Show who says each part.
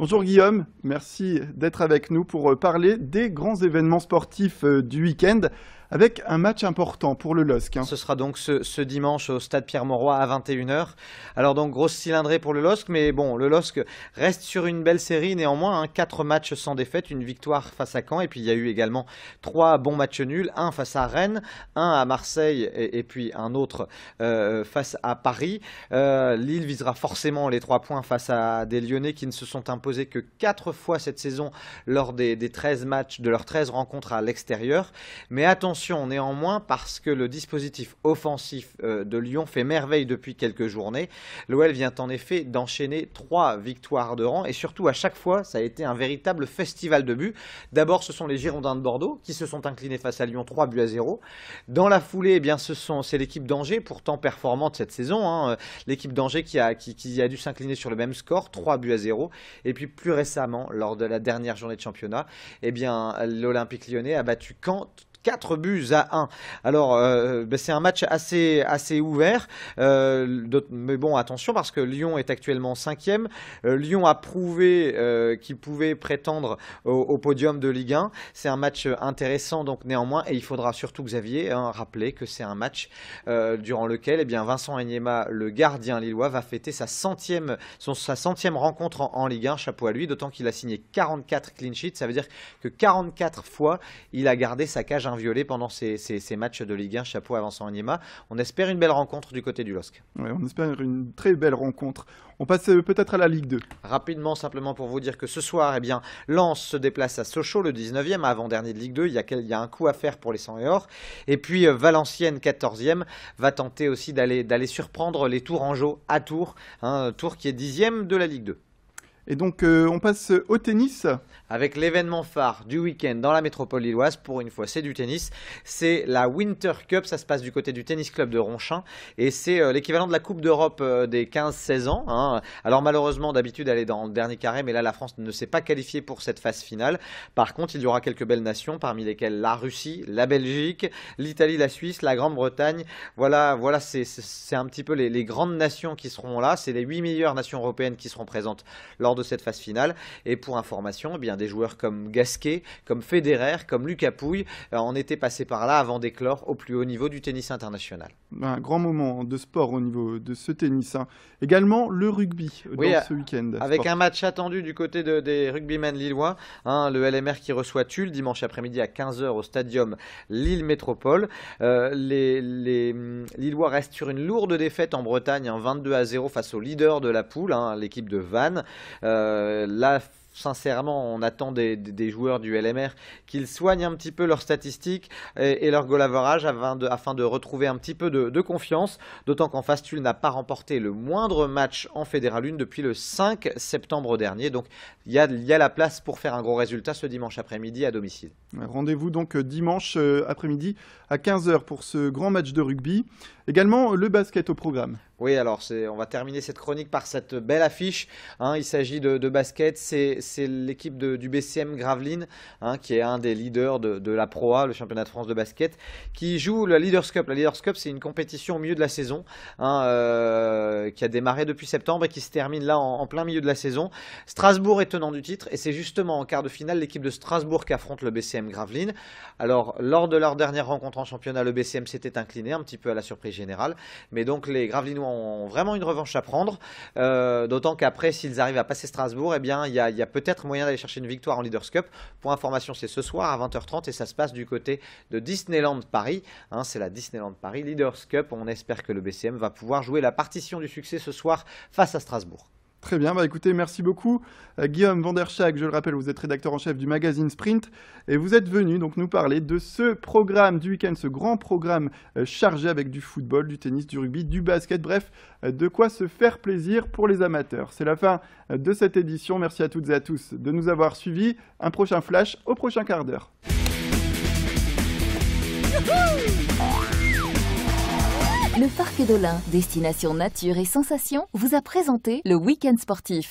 Speaker 1: Bonjour Guillaume, merci d'être avec nous pour euh, parler des grands événements sportifs euh,
Speaker 2: du week-end avec un match important pour le LOSC. Hein. Ce sera donc ce, dimanche au stade Pierre-Mauroy à 21h. Alors donc grosse cylindrée pour le LOSC, mais bon, le LOSC reste sur une belle série néanmoins. Hein, quatre 4 matchs sans défaite, une victoire face à Caen, et puis il y a eu également 3 bons matchs nuls, un face à Rennes, un à Marseille, et, puis un autre euh, face à Paris. Euh, Lille visera forcément les 3 points face à des Lyonnais qui ne se sont imposés que 4 fois cette saison lors des, des 13 matchs, de leurs 13 rencontres à l'extérieur. Mais attention, néanmoins parce que le dispositif offensif euh, de Lyon fait merveille depuis quelques journées. L'OL vient en effet d'enchaîner trois victoires de rang et surtout à chaque fois ça a été un véritable festival de buts. D'abord ce sont les Girondins de Bordeaux qui se sont inclinés face à Lyon trois buts à 0. Dans la foulée eh c'est l'équipe d'Angers pourtant performante cette saison. Hein, euh, l'équipe d'Angers qui a, dû s'incliner sur le même score trois buts à 0 et puis plus récemment lors de la dernière journée de championnat eh bien l'Olympique lyonnais a battu Caen 4 buts à 1. Alors, euh, ben, c'est un match assez, assez ouvert. Euh, mais bon, attention, parce que Lyon est actuellement 5e. Euh, Lyon a prouvé qu'il pouvait prétendre au, podium de Ligue 1. C'est un match intéressant, donc néanmoins. Et il faudra surtout, Xavier, hein, rappeler que c'est un match durant lequel eh bien, Vincent Enyema, le gardien lillois, va fêter sa centième, son, rencontre en, en Ligue 1. Chapeau à lui, d'autant qu'il a signé 44 clean sheets. Ça veut dire que 44 fois, il a gardé sa cage violé pendant ces, matchs de Ligue 1. Chapeau à Vincent Agnema. On espère une belle rencontre du côté du LOSC.
Speaker 1: on espère une très belle rencontre. On passe euh, peut-être à la Ligue 2.
Speaker 2: Rapidement, simplement pour vous dire que ce soir, eh bien, Lens se déplace à Sochaux, le 19e, avant-dernier de Ligue 2. Il y, a, a, un coup à faire pour les 100 et or. Et puis euh, Valenciennes, 14e, va tenter aussi d'aller surprendre les Tourangeaux à Tours. Hein, Tours qui est 10e de la Ligue 2. Et donc, euh, on passe euh, au tennis. Avec l'événement phare du week-end dans la métropole lilloise, pour une fois, c'est du tennis. C'est la Winter Cup, ça se passe du côté du tennis club de Ronchin. Et c'est euh, l'équivalent de la Coupe d'Europe des 15-16 ans. Hein. Alors, malheureusement, d'habitude, elle est dans le dernier carré, mais là, la France ne s'est pas qualifiée pour cette phase finale. Par contre, il y aura quelques belles nations, parmi lesquelles la Russie, la Belgique, l'Italie, la Suisse, la Grande-Bretagne. Voilà, voilà c'est un petit peu les, grandes nations qui seront là. C'est les 8 meilleures nations européennes qui seront présentes lors de de cette phase finale. Et pour information, eh bien, des joueurs comme Gasquet, comme Federer, comme Lucas Pouille euh, en étaient passés par là avant d'éclore au plus haut niveau du tennis international.
Speaker 1: Un grand moment de sport au niveau de ce tennis. Hein. Également le rugby euh, dans euh, ce week-end. Avec un
Speaker 2: match attendu du côté des rugbymen lillois. Hein, le LMR qui reçoit Tulle dimanche après-midi à 15h au stadium Lille Métropole. les, les mm, Lillois restent sur une lourde défaite en Bretagne, 22 hein, à 0 face au leader de la poule, hein, l'équipe de Vannes. Euh, la sincèrement, on attend des, joueurs du LMR qu'ils soignent un petit peu leurs statistiques et, leur goal afin de, retrouver un petit peu de, confiance. D'autant qu'en Fastul n'a pas remporté le moindre match en Fédéral 1 depuis le 5 septembre dernier. Donc il y, a, la place pour faire un gros résultat ce dimanche après-midi à domicile.
Speaker 1: Rendez-vous donc euh, dimanche euh, après-midi à 15h pour ce grand match de rugby. Également le basket au programme.
Speaker 2: Oui, alors on va terminer cette chronique par cette belle affiche. Hein. il s'agit de, de basket c'est l'équipe du BCM Gravelines, hein, qui est un des leaders de, la Pro A, le championnat de France de basket, qui joue la Leaders Cup. La Leaders Cup, c'est une compétition au milieu de la saison, hein, euh, qui a démarré depuis septembre et qui se termine là en, plein milieu de la saison. Strasbourg est tenant du titre, et c'est justement en quart de finale l'équipe de Strasbourg qui affronte le BCM Gravelines. Alors, lors de leur dernière rencontre en championnat, le BCM s'était incliné, un petit peu à la surprise générale, mais donc les Gravelinois ont vraiment une revanche à prendre, euh, d'autant qu'après, s'ils arrivent à passer Strasbourg, eh bien, il y a peut-être moyen d'aller chercher une victoire en Leaders Cup. Pour information, c'est ce soir à 20h30 et ça se passe du côté de Disneyland Paris. Hein, c'est la Disneyland Paris Leaders Cup. On espère que le BCM va pouvoir jouer la partition du succès ce soir face à Strasbourg. Très bien, bah écoutez, merci beaucoup. Euh, Guillaume
Speaker 1: Vanderschag, je le rappelle, vous êtes rédacteur en chef du magazine Sprint et vous êtes venu donc nous parler de ce programme du week-end, ce grand programme euh, chargé avec du football, du tennis, du rugby, du basket, bref, euh, de quoi se faire plaisir pour les amateurs. C'est la fin de cette édition. Merci à toutes et à tous de nous avoir suivis. Un prochain flash au prochain quart d'heure. Le Parc d'Olin, destination nature et sensation, vous a présenté le week-end sportif.